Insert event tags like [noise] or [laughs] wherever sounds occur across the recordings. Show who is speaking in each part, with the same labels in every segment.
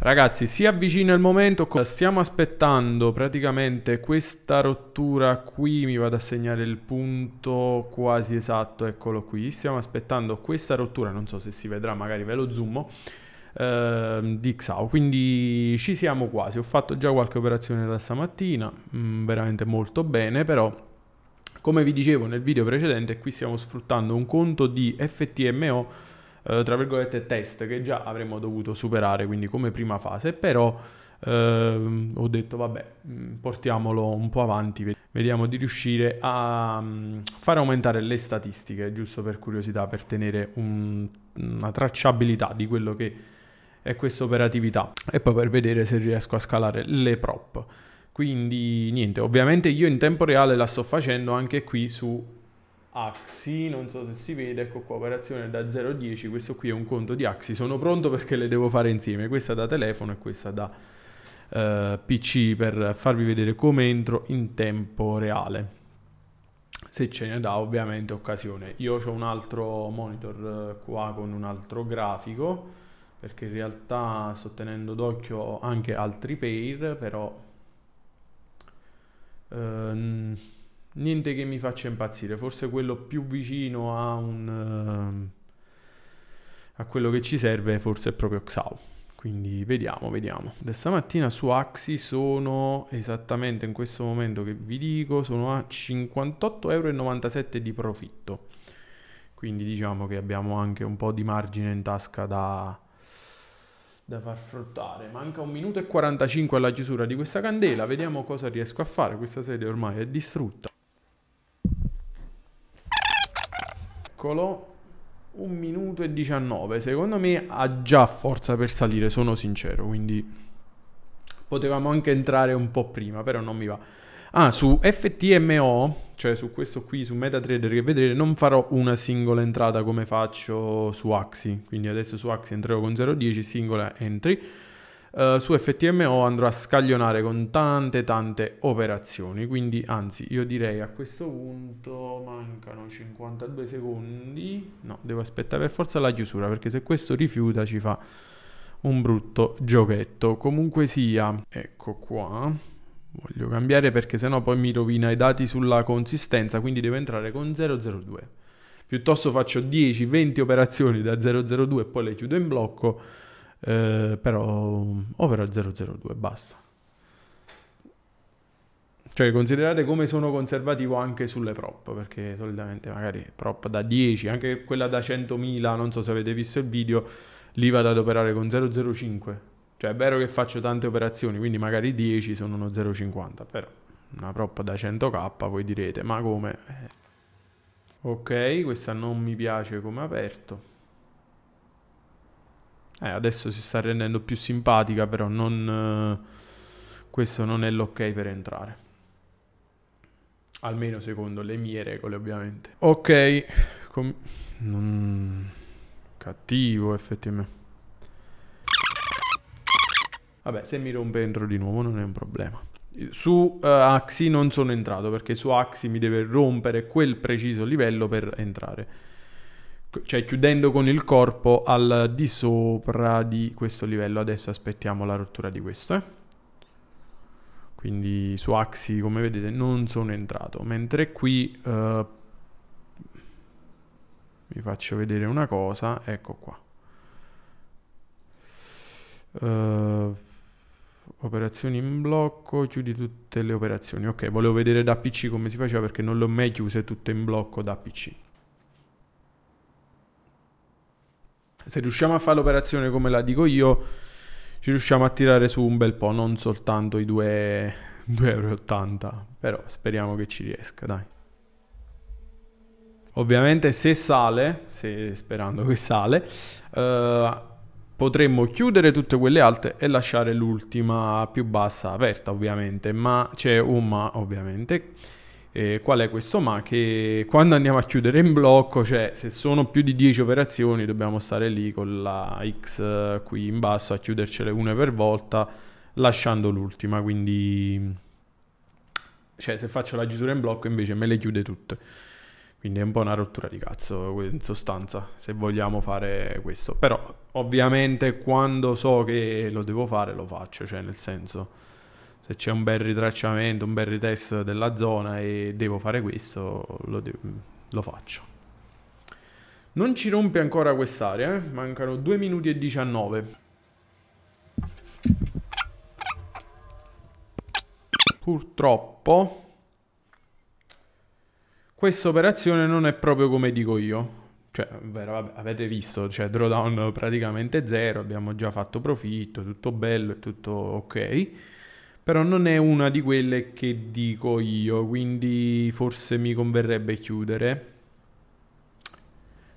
Speaker 1: Ragazzi, si avvicina il momento, stiamo aspettando praticamente questa rottura qui, mi vado a segnare il punto quasi esatto, eccolo qui, stiamo aspettando questa rottura, non so se si vedrà, magari ve lo zoomo, eh, di XAO, quindi ci siamo quasi, ho fatto già qualche operazione da stamattina, mh, mm, veramente molto bene, però come vi dicevo nel video precedente, qui stiamo sfruttando un conto di FTMO eh, tra virgolette test che già avremmo dovuto superare, quindi come prima fase, però eh, ho detto vabbè, mm, portiamolo un po' avanti, vediamo di riuscire a mm, far aumentare le statistiche, giusto per curiosità, per tenere un, una tracciabilità di quello che è questa operatività e poi per vedere se riesco a scalare le prop. Quindi niente, ovviamente io in tempo reale la sto facendo anche qui su Axi, non so se si vede, ecco qua, operazione da 0,10, questo qui è un conto di Axi, sono pronto perché le devo fare insieme, questa da telefono e questa da eh, PC per farvi vedere come entro in tempo reale. Se ce ne dà ovviamente occasione. Io ho un altro monitor eh, qua con un altro grafico, perché in realtà sto tenendo d'occhio anche altri pair, però... Ehm, niente che mi faccia impazzire, forse quello più vicino a, un, eh, a quello che ci serve forse è proprio Xau. Quindi vediamo, vediamo. Questa mattina su Axi sono esattamente in questo momento che vi dico, sono a 58,97 euro di profitto. Quindi diciamo che abbiamo anche un po' di margine in tasca da, da far fruttare. Manca un minuto e 45 alla chiusura di questa candela, vediamo cosa riesco a fare. Questa sede ormai è distrutta. eccolo. Un minuto e 19. Secondo me ha già forza per salire, sono sincero. Quindi potevamo anche entrare un po' prima, però non mi va. Ah, su FTMO, cioè su questo qui, su MetaTrader che vedrete, non farò una singola entrata come faccio su Axi. Quindi adesso su Axi entrerò con 0,10, singola entry Uh, su FTMO andrò a scaglionare con tante tante operazioni quindi anzi io direi a questo punto mancano 52 secondi no devo aspettare per forza la chiusura perché se questo rifiuta ci fa un brutto giochetto comunque sia ecco qua voglio cambiare perché sennò poi mi rovina i dati sulla consistenza quindi devo entrare con 002 piuttosto faccio 10-20 operazioni da 002 e poi le chiudo in blocco eh, però opera 002, basta. Cioè, considerate come sono conservativo anche sulle prop, perché solitamente magari prop da 10, anche quella da 100.000, non so se avete visto il video, lì vado ad operare con 0,05. Cioè, è vero che faccio tante operazioni, quindi magari 10 sono uno 0,50, però una prop da 100k voi direte, ma come? Ok, questa non mi piace come aperto. Eh, adesso si sta rendendo più simpatica, però non, eh, questo non è l'ok per entrare. Almeno secondo le mie regole, ovviamente. Ok, Com non... cattivo effettivamente. Vabbè, se mi rompe entro di nuovo non è un problema. Su uh, Axi non sono entrato perché su Axi mi deve rompere quel preciso livello per entrare cioè chiudendo con il corpo al di sopra di questo livello. Adesso aspettiamo la rottura di questo. Eh? Quindi su Axi, come vedete, non sono entrato. Mentre qui eh, vi faccio vedere una cosa. Ecco qua. Uh, operazioni in blocco, chiudi tutte le operazioni. Ok, volevo vedere da PC come si faceva perché non le ho mai chiuse tutte in blocco da PC. se riusciamo a fare l'operazione come la dico io, ci riusciamo a tirare su un bel po', non soltanto i 2,80 [laughs] euro, però speriamo che ci riesca, dai. Ovviamente se sale, se, sperando che sale, eh, potremmo chiudere tutte quelle alte e lasciare l'ultima più bassa aperta, ovviamente, ma c'è un ma, ovviamente eh, qual è questo ma? Che quando andiamo a chiudere in blocco, cioè se sono più di 10 operazioni, dobbiamo stare lì con la X eh, qui in basso a chiudercele una per volta, lasciando l'ultima. Quindi, cioè, se faccio la chiusura in blocco, invece me le chiude tutte. Quindi è un po' una rottura di cazzo, in sostanza, se vogliamo fare questo. Però, ovviamente, quando so che lo devo fare, lo faccio, cioè, nel senso se c'è un bel ritracciamento, un bel retest della zona e devo fare questo, lo, de- lo faccio. Non ci rompe ancora quest'area, eh? mancano 2 minuti e 19. Purtroppo questa operazione non è proprio come dico io. Cioè, vero, vabbè, avete visto, cioè drawdown praticamente zero, abbiamo già fatto profitto, tutto bello e tutto ok però non è una di quelle che dico io, quindi forse mi converrebbe chiudere.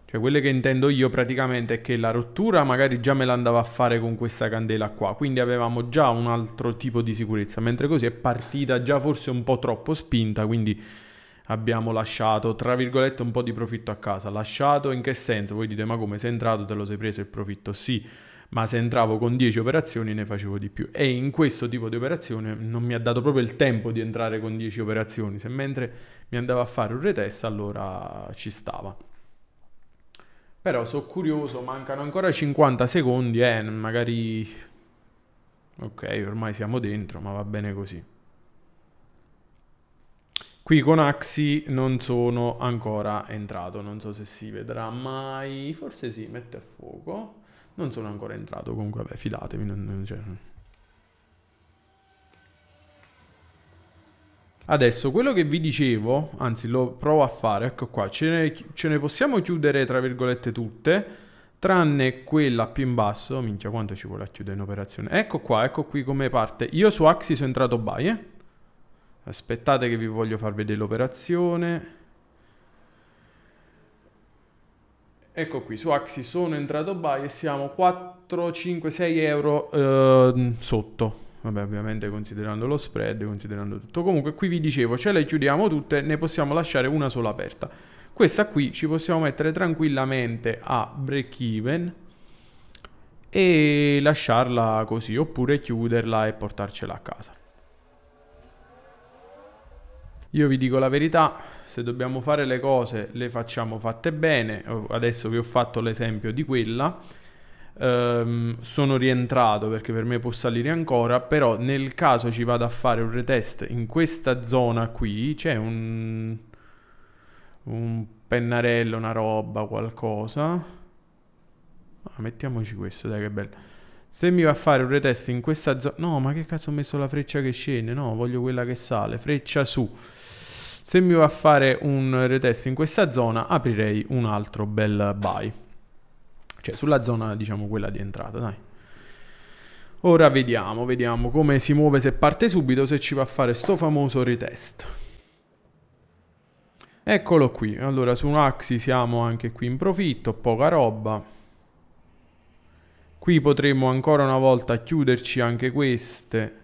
Speaker 1: Cioè quelle che intendo io praticamente è che la rottura magari già me l'andava a fare con questa candela qua, quindi avevamo già un altro tipo di sicurezza, mentre così è partita già forse un po' troppo spinta, quindi abbiamo lasciato, tra virgolette, un po' di profitto a casa. Lasciato in che senso? Voi dite, ma come sei entrato, te lo sei preso il profitto? Sì ma se entravo con 10 operazioni ne facevo di più. E in questo tipo di operazione non mi ha dato proprio il tempo di entrare con 10 operazioni, se mentre mi andava a fare un retest allora ci stava. Però sono curioso, mancano ancora 50 secondi, eh, magari... Ok, ormai siamo dentro, ma va bene così. Qui con Axi non sono ancora entrato, non so se si vedrà mai, forse si mette a fuoco. Non sono ancora entrato, comunque vabbè, fidatevi, non, non c'è... Cioè, Adesso, quello che vi dicevo, anzi lo provo a fare, ecco qua, ce ne, ce ne, possiamo chiudere tra virgolette tutte, tranne quella più in basso, minchia quanto ci vuole a chiudere un'operazione, ecco qua, ecco qui come parte, io su Axi sono entrato buy, eh? aspettate che vi voglio far vedere l'operazione, Ecco qui, su Axi sono entrato buy e siamo 4, 5, 6 euro eh, sotto. Vabbè, ovviamente considerando lo spread, considerando tutto. Comunque qui vi dicevo, ce le chiudiamo tutte, ne possiamo lasciare una sola aperta. Questa qui ci possiamo mettere tranquillamente a break even e lasciarla così, oppure chiuderla e portarcela a casa. Io vi dico la verità, se dobbiamo fare le cose le facciamo fatte bene, adesso vi ho fatto l'esempio di quella, ehm, sono rientrato perché per me può salire ancora, però nel caso ci vado a fare un retest in questa zona qui c'è un, un pennarello, una roba, qualcosa. Ah, mettiamoci questo, dai che bello. Se mi va a fare un retest in questa zona... No, ma che cazzo ho messo la freccia che scende? No, voglio quella che sale. Freccia su. Se mi va a fare un retest in questa zona, aprirei un altro bel buy. Cioè sulla zona, diciamo, quella di entrata, dai. Ora vediamo, vediamo come si muove se parte subito, se ci va a fare sto famoso retest. Eccolo qui. Allora, su un Axi siamo anche qui in profitto, poca roba. Qui potremmo ancora una volta chiuderci anche queste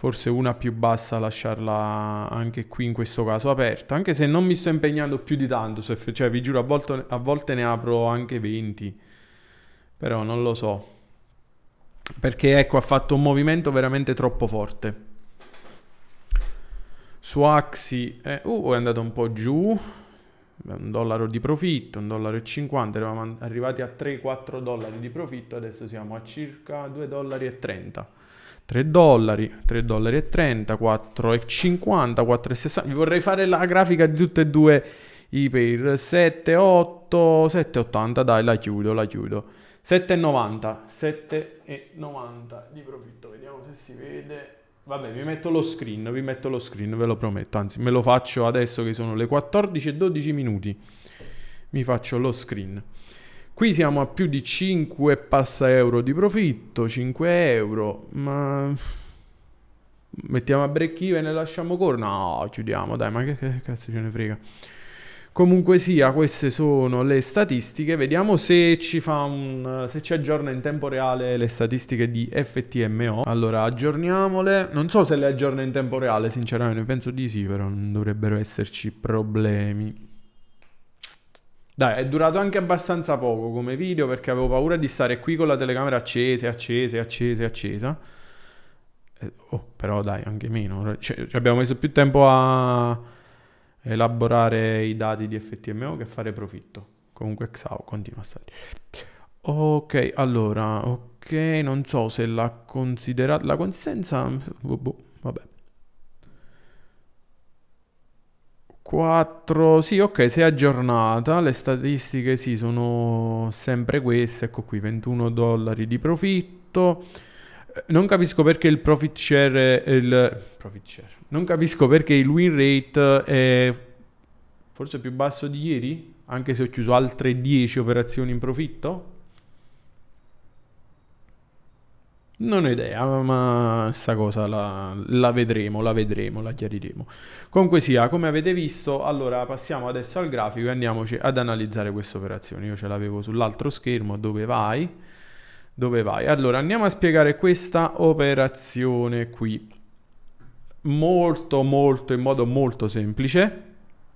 Speaker 1: forse una più bassa lasciarla anche qui in questo caso aperta, anche se non mi sto impegnando più di tanto, cioè vi giuro a volte, a volte ne apro anche 20, però non lo so, perché ecco ha fatto un movimento veramente troppo forte. Su Axi eh, uh, è andato un po' giù, un dollaro di profitto, un dollaro e 50, eravamo arrivati a 3-4 dollari di profitto, adesso siamo a circa 2 dollari e 30. 3 dollari, 3 dollari e 30, 4 e 50, 4 e 60. Vi vorrei fare la grafica di tutte e due i pair. 7, 8, 7, 80, dai, la chiudo, la chiudo. 7,90, 7,90 di profitto, vediamo se si vede. Vabbè, vi metto lo screen, vi metto lo screen, ve lo prometto, anzi me lo faccio adesso che sono le 14 e 12 minuti. Mi faccio lo screen. Qui siamo a più di 5 passa euro di profitto, 5 euro, ma mettiamo a break even e lasciamo correre? No, chiudiamo, dai, ma che, che cazzo ce ne frega. Comunque sia, queste sono le statistiche. Vediamo se ci, un, se ci aggiorna in tempo reale le statistiche di FTMO. Allora, aggiorniamole. Non so se le aggiorna in tempo reale, sinceramente, penso di sì, però non dovrebbero esserci problemi. Dai, è durato anche abbastanza poco come video perché avevo paura di stare qui con la telecamera accesa, accesa, accesa, accesa. Eh, oh, però dai, anche meno. Cioè, abbiamo messo più tempo a elaborare i dati di FTMO che fare profitto. Comunque Xao continua a stare. Ok, allora, ok, non so se la considerata... La consistenza... Boh, boh, vabbè. 4, sì, ok, si è aggiornata, le statistiche sì, sono sempre queste, ecco qui, 21 dollari di profitto. Eh, non capisco perché il profit share, è il profit share, non capisco perché il win rate è forse più basso di ieri, anche se ho chiuso altre 10 operazioni in profitto. Non ho idea, ma questa cosa la, la, vedremo, la vedremo, la chiariremo. Comunque sia, come avete visto, allora passiamo adesso al grafico e andiamoci ad analizzare questa operazione. Io ce l'avevo sull'altro schermo, dove vai? Dove vai? Allora, andiamo a spiegare questa operazione qui. Molto, molto, in modo molto semplice.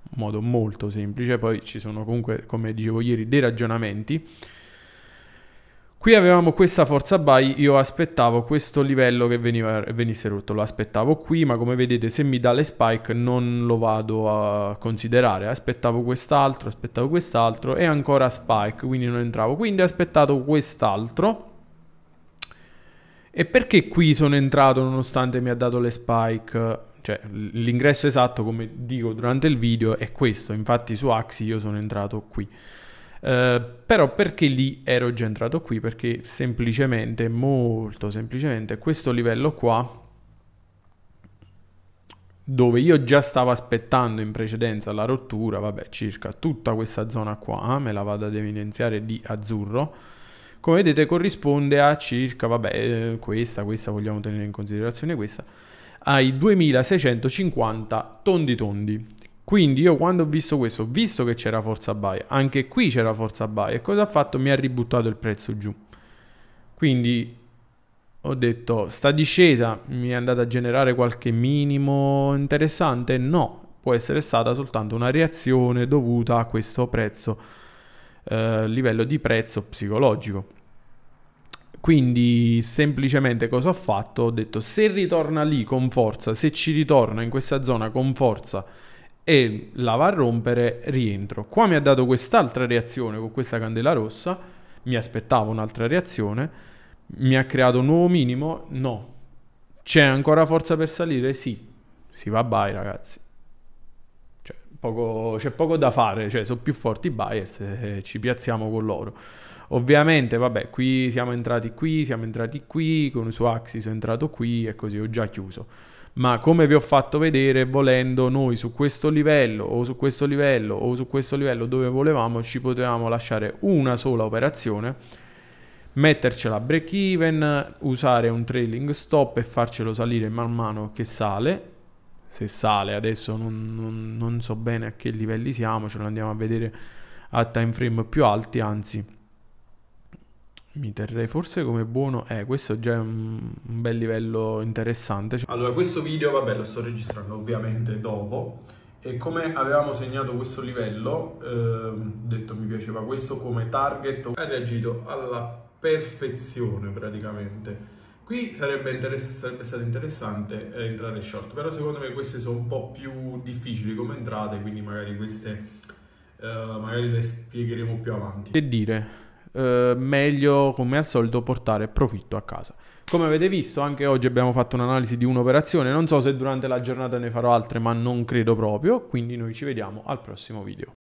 Speaker 1: In modo molto semplice, poi ci sono comunque, come dicevo ieri, dei ragionamenti. Qui avevamo questa forza buy, io aspettavo questo livello che veniva, venisse rotto, lo aspettavo qui, ma come vedete se mi dà le spike non lo vado a considerare, aspettavo quest'altro, aspettavo quest'altro e ancora spike, quindi non entravo, quindi ho aspettato quest'altro. E perché qui sono entrato nonostante mi ha dato le spike? Cioè l'ingresso esatto, come dico durante il video, è questo, infatti su Axi io sono entrato qui. Eh, però perché lì ero già entrato qui? Perché semplicemente, molto semplicemente, questo livello qua dove io già stavo aspettando in precedenza la rottura, vabbè, circa tutta questa zona qua, eh, me la vado ad evidenziare di azzurro, come vedete corrisponde a circa, vabbè, eh, questa, questa vogliamo tenere in considerazione questa, ai 2650 tondi tondi. Quindi io quando ho visto questo, ho visto che c'era forza buy, anche qui c'era forza buy e cosa ha fatto? Mi ha ributtato il prezzo giù. Quindi ho detto, sta discesa mi è andata a generare qualche minimo interessante? No, può essere stata soltanto una reazione dovuta a questo prezzo, eh, livello di prezzo psicologico. Quindi semplicemente cosa ho fatto? Ho detto se ritorna lì con forza, se ci ritorna in questa zona con forza, e la va a rompere, rientro. Qua mi ha dato quest'altra reazione con questa candela rossa, mi aspettavo un'altra reazione, mi ha creato un nuovo minimo, no. C'è ancora forza per salire? Sì. Si va bye ragazzi. Cioè, poco, c'è poco da fare, cioè, sono più forti i buyers eh, ci piazziamo con loro. Ovviamente, vabbè, qui siamo entrati qui, siamo entrati qui, con su Axis sono entrato qui e così ho già chiuso ma come vi ho fatto vedere, volendo noi su questo livello o su questo livello o su questo livello dove volevamo, ci potevamo lasciare una sola operazione, mettercela a break even, usare un trailing stop e farcelo salire man mano che sale. Se sale, adesso non, non, non so bene a che livelli siamo, ce lo andiamo a vedere a time frame più alti, anzi mi terrei forse come buono, eh questo già è un, un bel livello interessante. Allora questo video, vabbè lo sto registrando ovviamente dopo e come avevamo segnato questo livello, eh, detto mi piaceva questo come target, ha reagito alla perfezione praticamente. Qui sarebbe, sarebbe stato interessante eh, entrare short, però secondo me queste sono un po' più difficili come entrate, quindi magari queste eh, magari le spiegheremo più avanti. Che dire? Eh, meglio come al solito portare profitto a casa. Come avete visto, anche oggi abbiamo fatto un'analisi di un'operazione. Non so se durante la giornata ne farò altre, ma non credo proprio. Quindi noi ci vediamo al prossimo video.